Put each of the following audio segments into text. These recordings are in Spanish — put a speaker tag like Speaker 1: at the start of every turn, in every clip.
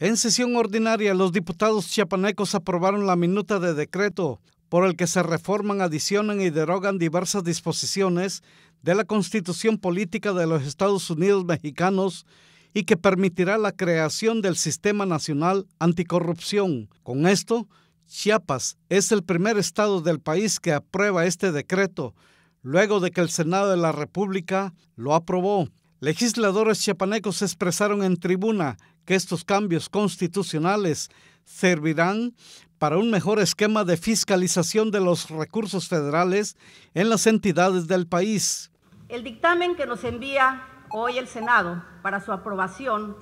Speaker 1: En sesión ordinaria, los diputados chiapanecos aprobaron la minuta de decreto por el que se reforman, adicionan y derogan diversas disposiciones de la Constitución Política de los Estados Unidos Mexicanos y que permitirá la creación del Sistema Nacional Anticorrupción. Con esto, Chiapas es el primer estado del país que aprueba este decreto, luego de que el Senado de la República lo aprobó. Legisladores chiapanecos expresaron en tribuna que estos cambios constitucionales servirán para un mejor esquema de fiscalización de los recursos federales en las entidades del país.
Speaker 2: El dictamen que nos envía hoy el Senado para su aprobación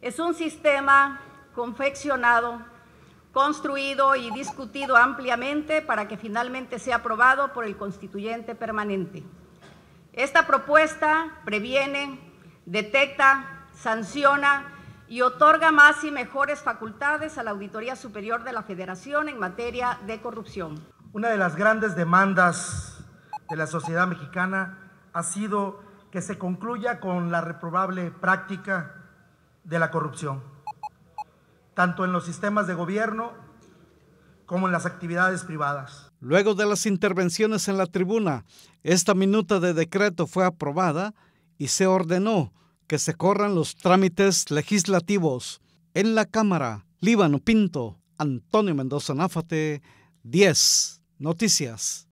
Speaker 2: es un sistema confeccionado, construido y discutido ampliamente para que finalmente sea aprobado por el constituyente permanente. Esta propuesta previene, detecta, sanciona y otorga más y mejores facultades a la Auditoría Superior de la Federación en materia
Speaker 3: de corrupción. Una de las grandes demandas de la sociedad mexicana ha sido que se concluya con la reprobable práctica de la corrupción, tanto en los sistemas de gobierno como en las actividades privadas.
Speaker 1: Luego de las intervenciones en la tribuna, esta minuta de decreto fue aprobada y se ordenó que se corran los trámites legislativos. En la Cámara, Líbano Pinto, Antonio Mendoza Náfate, 10 Noticias.